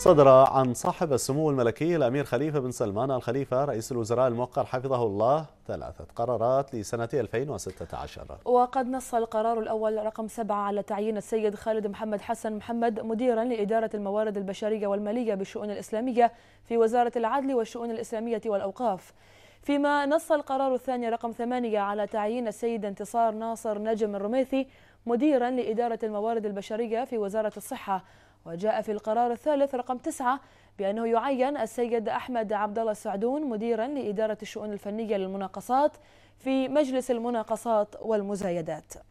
صدر عن صاحب السمو الملكي الأمير خليفة بن سلمان الخليفة رئيس الوزراء الموقر حفظه الله ثلاثة قرارات لسنة 2016 وقد نص القرار الأول رقم سبعه على تعيين السيد خالد محمد حسن محمد مديرا لإدارة الموارد البشرية والمالية بالشؤون الإسلامية في وزارة العدل والشؤون الإسلامية والأوقاف فيما نص القرار الثاني رقم ثمانيه على تعيين السيد انتصار ناصر نجم الرميثي مديرا لإدارة الموارد البشرية في وزارة الصحة وجاء في القرار الثالث رقم تسعة بأنه يعين السيد أحمد عبد الله السعدون مديرا لإدارة الشؤون الفنية للمناقصات في مجلس المناقصات والمزايدات